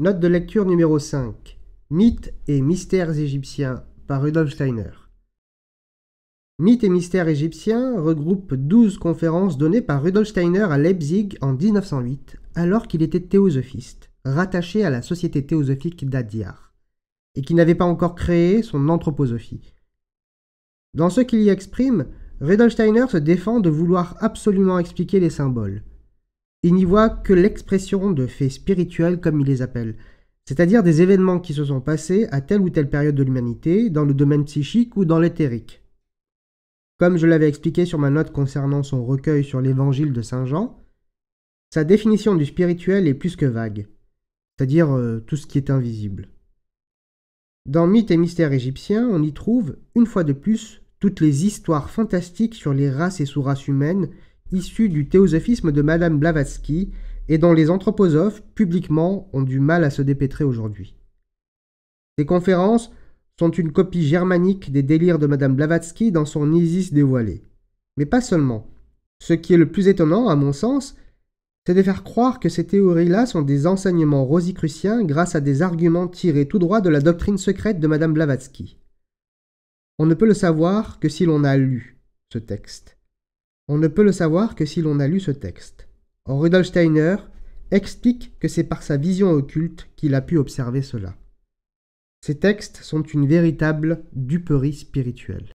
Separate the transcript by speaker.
Speaker 1: Note de lecture numéro 5. Mythes et mystères égyptiens par Rudolf Steiner. Mythes et mystères égyptiens regroupe 12 conférences données par Rudolf Steiner à Leipzig en 1908, alors qu'il était théosophiste, rattaché à la Société théosophique d'Adiar et qui n'avait pas encore créé son anthroposophie. Dans ce qu'il y exprime, Rudolf Steiner se défend de vouloir absolument expliquer les symboles, il n'y voit que l'expression de faits spirituels comme il les appelle, c'est-à-dire des événements qui se sont passés à telle ou telle période de l'humanité, dans le domaine psychique ou dans l'éthérique. Comme je l'avais expliqué sur ma note concernant son recueil sur l'évangile de Saint Jean, sa définition du spirituel est plus que vague, c'est-à-dire euh, tout ce qui est invisible. Dans Mythes et mystères égyptiens, on y trouve, une fois de plus, toutes les histoires fantastiques sur les races et sous-races humaines issus du théosophisme de Madame Blavatsky et dont les anthroposophes, publiquement, ont du mal à se dépêtrer aujourd'hui. Ces conférences sont une copie germanique des délires de Madame Blavatsky dans son Isis dévoilé. Mais pas seulement. Ce qui est le plus étonnant, à mon sens, c'est de faire croire que ces théories-là sont des enseignements rosicruciens grâce à des arguments tirés tout droit de la doctrine secrète de Madame Blavatsky. On ne peut le savoir que si l'on a lu ce texte. On ne peut le savoir que si l'on a lu ce texte. Rudolsteiner Rudolf Steiner explique que c'est par sa vision occulte qu'il a pu observer cela. Ces textes sont une véritable duperie spirituelle.